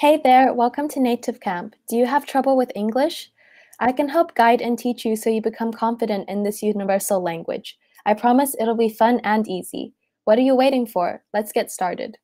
Hey there, welcome to Native Camp. Do you have trouble with English? I can help guide and teach you so you become confident in this universal language. I promise it'll be fun and easy. What are you waiting for? Let's get started.